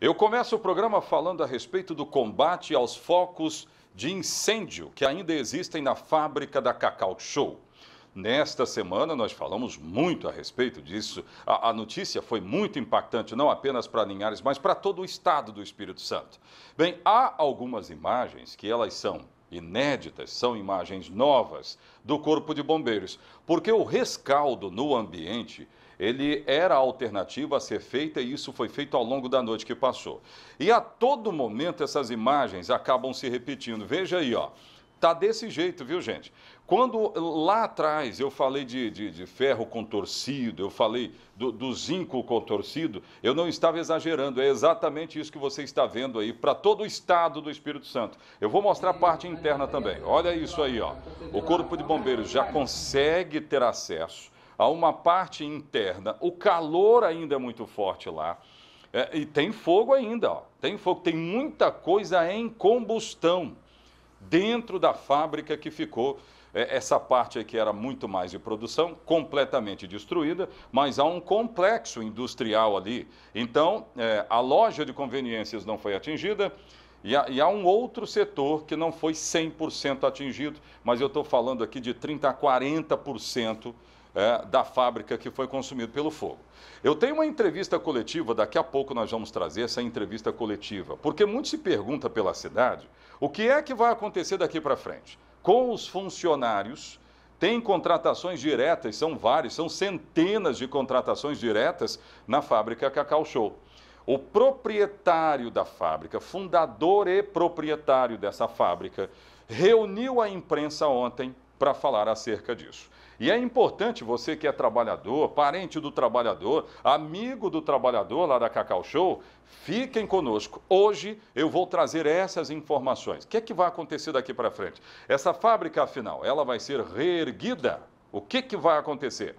Eu começo o programa falando a respeito do combate aos focos de incêndio que ainda existem na fábrica da Cacau Show. Nesta semana nós falamos muito a respeito disso. A, a notícia foi muito impactante, não apenas para Linhares, mas para todo o estado do Espírito Santo. Bem, há algumas imagens que elas são inéditas, são imagens novas do Corpo de Bombeiros, porque o rescaldo no ambiente ele era a alternativa a ser feita e isso foi feito ao longo da noite que passou. E a todo momento essas imagens acabam se repetindo. Veja aí, ó. Tá desse jeito, viu, gente? Quando lá atrás eu falei de, de, de ferro contorcido, eu falei do, do, zinco contorcido, eu não estava exagerando, é exatamente isso que você está vendo aí para todo o estado do Espírito Santo. Eu vou mostrar a parte interna também. Olha isso aí, ó. O Corpo de Bombeiros já consegue ter acesso a uma parte interna. O calor ainda é muito forte lá. É, e tem fogo ainda, ó. tem fogo, tem muita coisa em combustão dentro da fábrica que ficou. É, essa parte aqui era muito mais de produção, completamente destruída, mas há um complexo industrial ali. Então, é, a loja de conveniências não foi atingida. E há, e há um outro setor que não foi 100% atingido, mas eu estou falando aqui de 30% a 40% é, da fábrica que foi consumido pelo fogo. Eu tenho uma entrevista coletiva, daqui a pouco nós vamos trazer essa entrevista coletiva, porque muito se pergunta pela cidade o que é que vai acontecer daqui para frente com os funcionários. Tem contratações diretas, são várias, são centenas de contratações diretas na fábrica Cacau Show. O proprietário da fábrica, fundador e proprietário dessa fábrica, reuniu a imprensa ontem para falar acerca disso. E é importante você que é trabalhador, parente do trabalhador, amigo do trabalhador lá da Cacau Show, fiquem conosco. Hoje eu vou trazer essas informações. O que é que vai acontecer daqui para frente? Essa fábrica, afinal, ela vai ser reerguida. O que, é que vai acontecer?